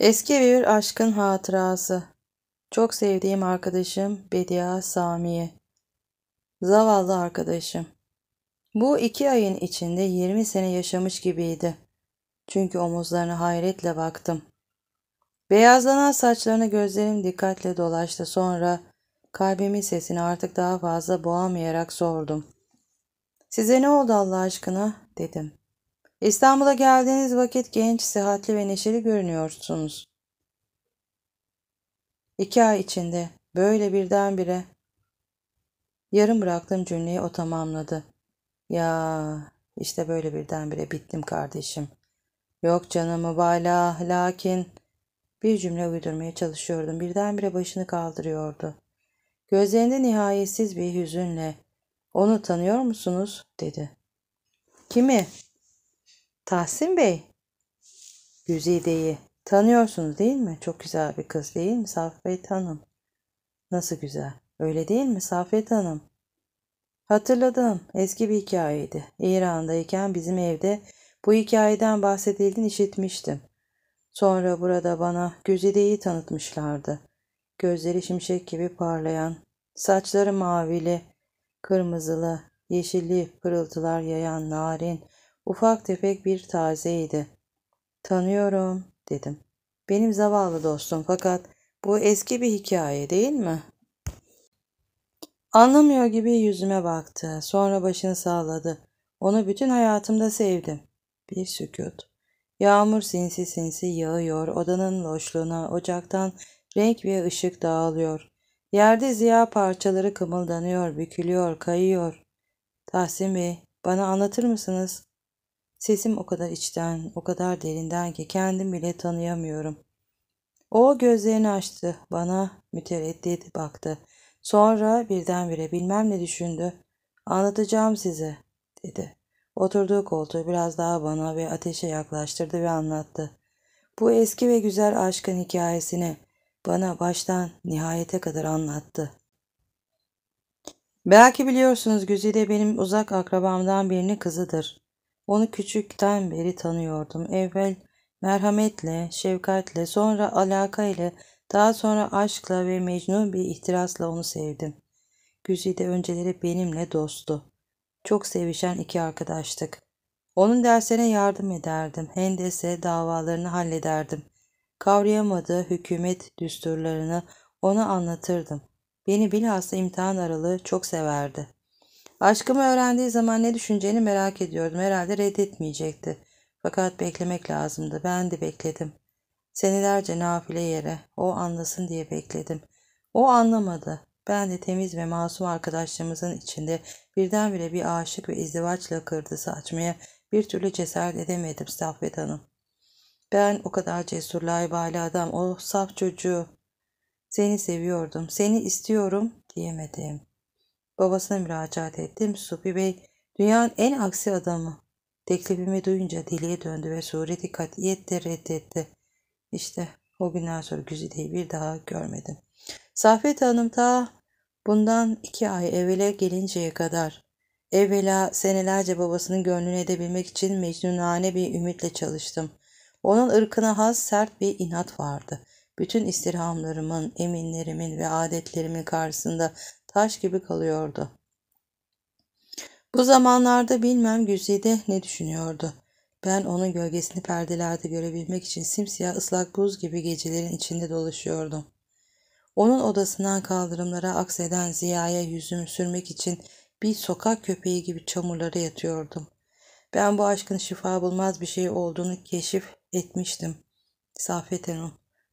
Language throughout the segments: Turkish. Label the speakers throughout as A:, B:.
A: Eski bir aşkın hatırası. Çok sevdiğim arkadaşım Bedia Samiye. Zavallı arkadaşım. Bu iki ayın içinde 20 sene yaşamış gibiydi. Çünkü omuzlarına hayretle baktım. Beyazlanan saçlarına gözlerim dikkatle dolaştı. Sonra kalbimin sesini artık daha fazla boğamayarak sordum. Size ne oldu Allah aşkına dedim. İstanbul'a geldiğiniz vakit genç, sıhhatli ve neşeli görünüyorsunuz. İki ay içinde böyle birdenbire yarım bıraktığım cümleyi o tamamladı. Ya işte böyle birdenbire bittim kardeşim. Yok canım mübalağa lakin bir cümle uydurmaya çalışıyordum. Birdenbire başını kaldırıyordu. Gözlerinde nihayetsiz bir hüzünle onu tanıyor musunuz dedi. Kimi? Tahsin Bey. Güzide'yi tanıyorsunuz değil mi? Çok güzel bir kız değil mi Safet Hanım? Nasıl güzel. Öyle değil mi Safet Hanım? Hatırladım. Eski bir hikayeydi. İran'dayken bizim evde bu hikayeden bahsedildiğini işitmiştim. Sonra burada bana Güzide'yi tanıtmışlardı. Gözleri şimşek gibi parlayan, saçları mavili, kırmızılı, yeşilli pırıltılar yayan narin, Ufak tefek bir tazeydi. Tanıyorum dedim. Benim zavallı dostum fakat bu eski bir hikaye değil mi? Anlamıyor gibi yüzüme baktı. Sonra başını salladı. Onu bütün hayatımda sevdim. Bir sükut. Yağmur sinsi sinsi yağıyor. Odanın loşluğuna, ocaktan renk ve ışık dağılıyor. Yerde ziya parçaları kımıldanıyor, bükülüyor, kayıyor. Tahsin Bey, bana anlatır mısınız? Sesim o kadar içten, o kadar derinden ki kendim bile tanıyamıyorum. O gözlerini açtı, bana mütereddit baktı. Sonra birdenbire bilmem ne düşündü. Anlatacağım size, dedi. Oturduğu koltuğu biraz daha bana ve ateşe yaklaştırdı ve anlattı. Bu eski ve güzel aşkın hikayesini bana baştan nihayete kadar anlattı. Belki biliyorsunuz Güzide benim uzak akrabamdan birinin kızıdır. Onu küçükten beri tanıyordum. Evvel merhametle, şefkatle, sonra alaka ile, daha sonra aşkla ve mecnun bir ihtirasla onu sevdim. Güzide önceleri benimle dosttu. Çok sevişen iki arkadaştık. Onun dersine yardım ederdim. Hendese davalarını hallederdim. Kavrayamadığı hükümet düsturlarını ona anlatırdım. Beni bilhassa imtihan aralığı çok severdi. Aşkımı öğrendiği zaman ne düşüneceğini merak ediyordum. Herhalde reddetmeyecekti. Fakat beklemek lazımdı. Ben de bekledim. Senelerce nafile yere. O anlasın diye bekledim. O anlamadı. Ben de temiz ve masum arkadaşlarımızın içinde birdenbire bir aşık ve izdivaç lakırdısı açmaya bir türlü cesaret edemedim Saffet Hanım. Ben o kadar cesur laybali adam, o saf çocuğu. Seni seviyordum, seni istiyorum diyemedim. Babasına müracaat ettim. Supi Bey dünyanın en aksi adamı. Teklifimi duyunca deliye döndü ve sureti katiyetle reddetti. İşte o günden sonra Güzide'yi bir daha görmedim. Safiye Hanım ta bundan iki ay evvele gelinceye kadar evvela senelerce babasının gönlünü edebilmek için mecnunane bir ümitle çalıştım. Onun ırkına has sert bir inat vardı.'' bütün istirhamlarımın, eminlerimin ve adetlerimin karşısında taş gibi kalıyordu. Bu zamanlarda bilmem Güzide ne düşünüyordu. Ben onun gölgesini perdelerde görebilmek için simsiyah ıslak buz gibi gecelerin içinde dolaşıyordum. Onun odasından kaldırımlara akseden ziyaya yüzümü sürmek için bir sokak köpeği gibi çamurlara yatıyordum. Ben bu aşkın şifa bulmaz bir şey olduğunu keşif etmiştim. Safet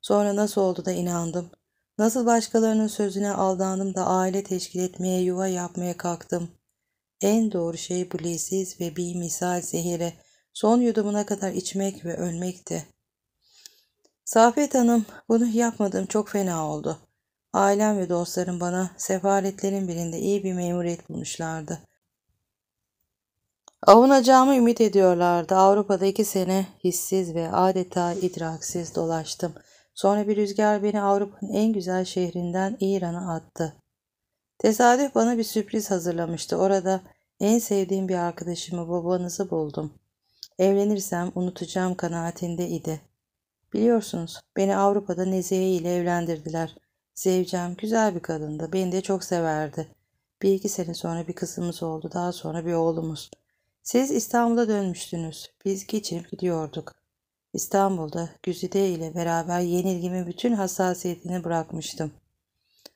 A: Sonra nasıl oldu da inandım. Nasıl başkalarının sözüne aldandım da aile teşkil etmeye, yuva yapmaya kalktım. En doğru şey bu leziz ve bir misal zehire son yudumuna kadar içmek ve ölmekti. Safet Hanım, bunu yapmadım çok fena oldu. Ailem ve dostlarım bana sefaretlerin birinde iyi bir memuriyet bulmuşlardı. Avunacağımı ümit ediyorlardı. Avrupa'da iki sene hissiz ve adeta idraksiz dolaştım.'' Sonra bir rüzgar beni Avrupa'nın en güzel şehrinden İran'a attı. Tesadüf bana bir sürpriz hazırlamıştı. Orada en sevdiğim bir arkadaşımı babanızı buldum. Evlenirsem unutacağım kanaatinde idi. Biliyorsunuz beni Avrupa'da Nezihe ile evlendirdiler. Zevcem güzel bir kadındı. Beni de çok severdi. Bir iki sene sonra bir kızımız oldu. Daha sonra bir oğlumuz. Siz İstanbul'a dönmüştünüz. Biz geçinip gidiyorduk. İstanbul'da Güzide ile beraber yenilgimi bütün hassasiyetini bırakmıştım.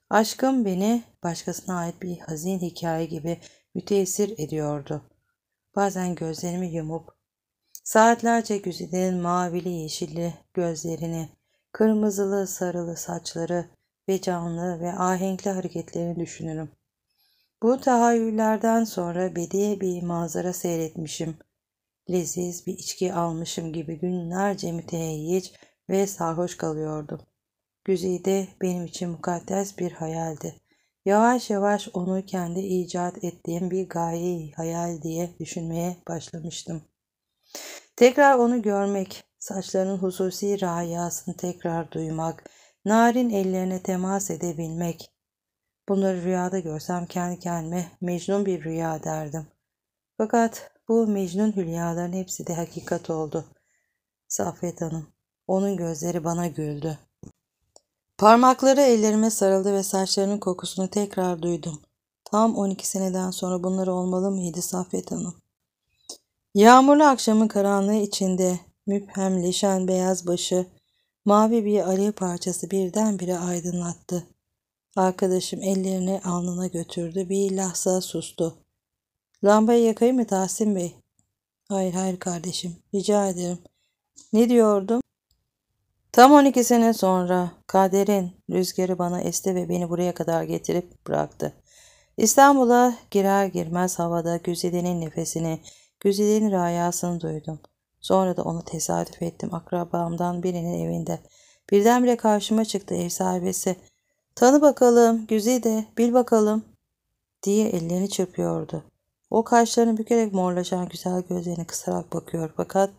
A: Aşkım beni başkasına ait bir hazin hikaye gibi müteessir ediyordu. Bazen gözlerimi yumup saatlerce Güzide'nin mavili yeşilli gözlerini, kırmızılı sarılı saçları ve canlı ve ahenkli hareketlerini düşünürüm. Bu tahayyüllerden sonra bedi bir manzara seyretmişim leziz bir içki almışım gibi günlerce mütehiyyiç ve sarhoş kalıyordum. Güzide benim için mukaddes bir hayaldi. Yavaş yavaş onu kendi icat ettiğim bir gaye hayal diye düşünmeye başlamıştım. Tekrar onu görmek, saçlarının hususi rayasını tekrar duymak, narin ellerine temas edebilmek. Bunları rüyada görsem kendi kendime mecnun bir rüya derdim. Fakat bu Mecnun hülyaların hepsi de hakikat oldu. Safet Hanım. Onun gözleri bana güldü. Parmakları ellerime sarıldı ve saçlarının kokusunu tekrar duydum. Tam 12 seneden sonra bunları olmalı mıydı Safet Hanım? Yağmurlu akşamın karanlığı içinde müphemleşen beyaz başı mavi bir alev parçası birdenbire aydınlattı. Arkadaşım ellerini alnına götürdü. Bir lahza sustu. Lambayı yakayım mı Tahsin Bey? Hayır hayır kardeşim rica ederim. Ne diyordum? Tam 12 sene sonra kaderin rüzgarı bana esti ve beni buraya kadar getirip bıraktı. İstanbul'a girer girmez havada Güzide'nin nefesini, Güzide'nin rayasını duydum. Sonra da onu tesadüf ettim akrabamdan birinin evinde. Birdenbire karşıma çıktı ev sahibesi. Tanı bakalım Güzide, bil bakalım diye ellerini çırpıyordu. O kaşlarını bükerek morlaşan güzel gözlerini kısarak bakıyor fakat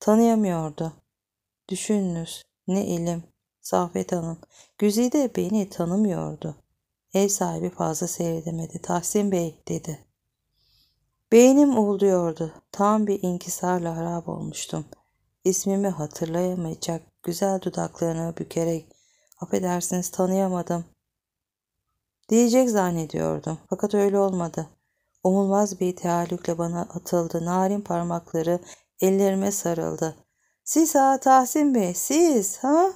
A: tanıyamıyordu. Düşününüz ne ilim. Safet Hanım. Güzide beni tanımıyordu. Ev sahibi fazla seyredemedi. Tahsin Bey dedi. Beynim uğulduyordu. Tam bir inkisarla harap olmuştum. İsmimi hatırlayamayacak güzel dudaklarını bükerek affedersiniz tanıyamadım. Diyecek zannediyordum. Fakat öyle olmadı umulmaz bir teallükle bana atıldı. Narin parmakları ellerime sarıldı. Siz ha Tahsin Bey, siz ha?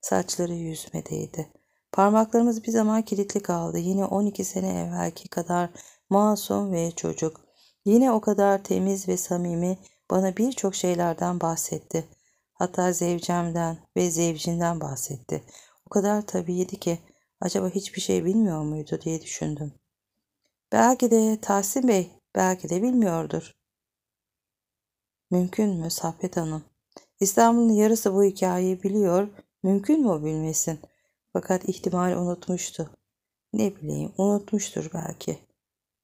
A: Saçları yüzüme değdi. Parmaklarımız bir zaman kilitli kaldı. Yine 12 sene evvelki kadar masum ve çocuk. Yine o kadar temiz ve samimi bana birçok şeylerden bahsetti. Hatta zevcemden ve zevcinden bahsetti. O kadar tabiydi ki acaba hiçbir şey bilmiyor muydu diye düşündüm. Belki de Tahsin Bey, belki de bilmiyordur. Mümkün mü Saffet Hanım? İstanbul'un yarısı bu hikayeyi biliyor, mümkün mü bilmesin? Fakat ihtimali unutmuştu. Ne bileyim, unutmuştur belki.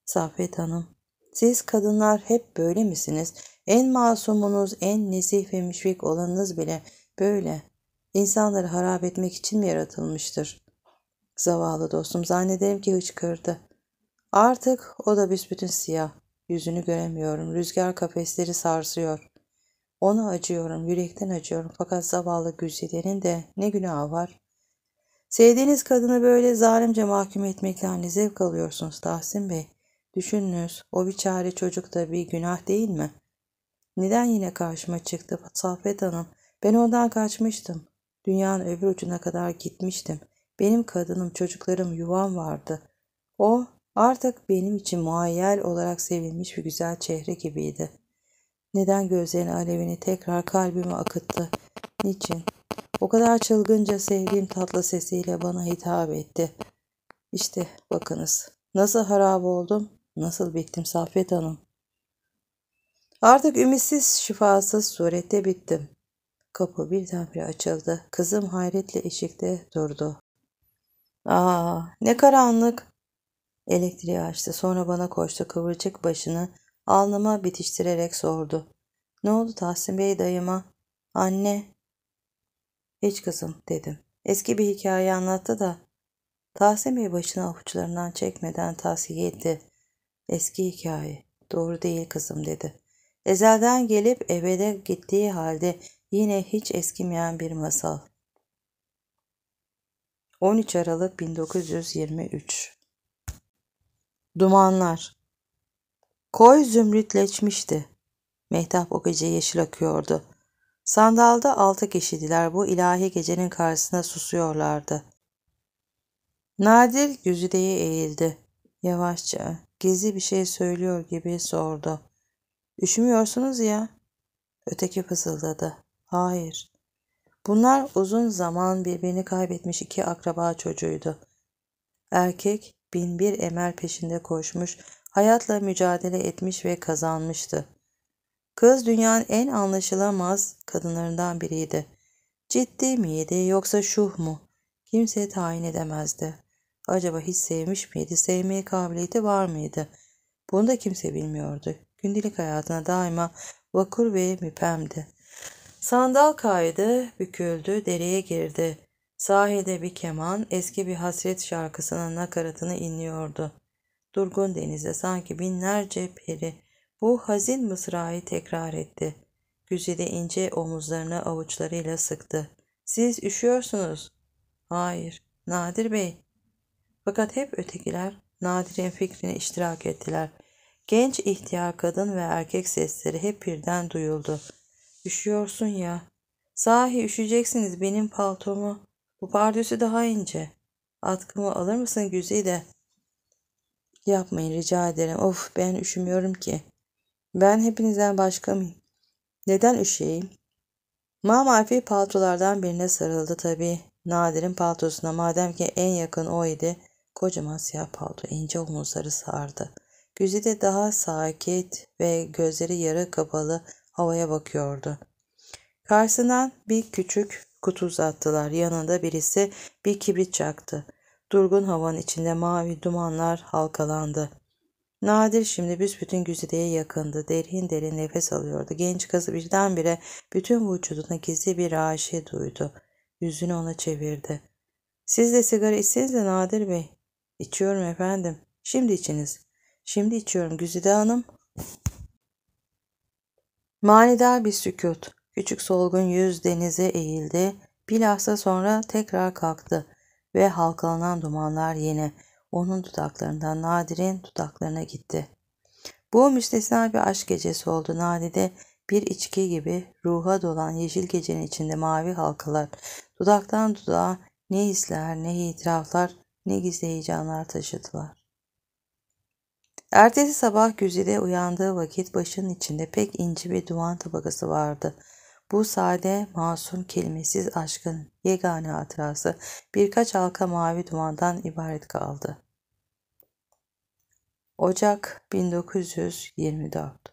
A: Saffet Hanım, siz kadınlar hep böyle misiniz? En masumunuz, en nezih ve müşfik olanınız bile böyle. İnsanları harap etmek için mi yaratılmıştır? Zavallı dostum zannederim ki hıçkırdı. Artık o da büsbütün siyah. Yüzünü göremiyorum. Rüzgar kafesleri sarsıyor. Ona acıyorum, yürekten acıyorum. Fakat zavallı Gülcide'nin de ne günahı var? Sevdiğiniz kadını böyle zalimce mahkum etmekten ne zevk alıyorsunuz Tahsin Bey? Düşününüz, o biçare çocuk da bir günah değil mi? Neden yine karşıma çıktı Saffet Hanım? Ben ondan kaçmıştım. Dünyanın öbür ucuna kadar gitmiştim. Benim kadınım, çocuklarım, yuvam vardı. O Artık benim için muayyel olarak sevilmiş bir güzel çehre gibiydi. Neden gözlerinin alevini tekrar kalbime akıttı? Niçin? O kadar çılgınca sevdiğim tatlı sesiyle bana hitap etti. İşte bakınız. Nasıl harap oldum? Nasıl bittim Saffet Hanım? Artık ümitsiz, şifasız surette bittim. Kapı birdenbire açıldı. Kızım hayretle eşikte durdu. Aa, ne karanlık. Elektriği açtı. Sonra bana koştu. Kıvırcık başını alnıma bitiştirerek sordu. Ne oldu Tahsin Bey dayıma? Anne. Hiç kızım dedim. Eski bir hikaye anlattı da. Tahsin Bey başını avuçlarından çekmeden tavsiye etti. Eski hikaye. Doğru değil kızım dedi. Ezelden gelip ebede gittiği halde yine hiç eskimeyen bir masal. 13 Aralık 1923 Dumanlar. Koy zümrütleşmişti. Mehtap o gece yeşil akıyordu. Sandalda altı kişidiler bu ilahi gecenin karşısında susuyorlardı. Nadir güzideye eğildi. Yavaşça, gizli bir şey söylüyor gibi sordu. Üşümüyorsunuz ya. Öteki fısıldadı. Hayır. Bunlar uzun zaman birbirini kaybetmiş iki akraba çocuğuydu. Erkek bin bir emel peşinde koşmuş, hayatla mücadele etmiş ve kazanmıştı. Kız dünyanın en anlaşılamaz kadınlarından biriydi. Ciddi miydi yoksa şuh mu? Kimse tayin edemezdi. Acaba hiç sevmiş miydi, sevmeye kabiliyeti var mıydı? Bunu da kimse bilmiyordu. Gündelik hayatına daima vakur ve müpemdi. Sandal kaydı, büküldü, dereye girdi. Sahilde bir keman eski bir hasret şarkısının nakaratını inliyordu. Durgun denize sanki binlerce peri bu hazin mısrayı tekrar etti. Güzide ince omuzlarını avuçlarıyla sıktı. Siz üşüyorsunuz. Hayır, Nadir Bey. Fakat hep ötekiler Nadir'in fikrini iştirak ettiler. Genç ihtiyar kadın ve erkek sesleri hep birden duyuldu. Üşüyorsun ya. Sahi üşüyeceksiniz benim paltomu. Bu pardüsü daha ince. Atkımı alır mısın Güzide? Yapmayın rica ederim. Of ben üşümüyorum ki. Ben hepinizden başka mıyım? Neden üşeyeyim? Mamalfi paltolardan birine sarıldı tabii. Nadir'in paltosuna madem ki en yakın o idi. Kocaman siyah palto ince omuzları sardı. Güzide daha sakit ve gözleri yarı kapalı havaya bakıyordu. Karşısından bir küçük kutu uzattılar. Yanında birisi bir kibrit çaktı. Durgun havanın içinde mavi dumanlar halkalandı. Nadir şimdi büsbütün güzideye yakındı. Derin derin nefes alıyordu. Genç kız birdenbire bütün vücuduna gizli bir aşe duydu. Yüzünü ona çevirdi. Siz de sigara içsenize Nadir Bey. İçiyorum efendim. Şimdi içiniz. Şimdi içiyorum Güzide Hanım. Manidar bir sükut. Küçük solgun yüz denize eğildi. Bilhassa sonra tekrar kalktı ve halkalanan dumanlar yine onun dudaklarından Nadir'in dudaklarına gitti. Bu müstesna bir aşk gecesi oldu. Nadide bir içki gibi ruha dolan yeşil gecenin içinde mavi halkalar, dudaktan dudağa ne hisler, ne itiraflar, ne gizli heyecanlar taşıdılar. Ertesi sabah Güzide uyandığı vakit başının içinde pek ince bir duman tabakası vardı. Bu sade, masum, kelimesiz aşkın yegane hatırası birkaç halka mavi dumandan ibaret kaldı. Ocak 1924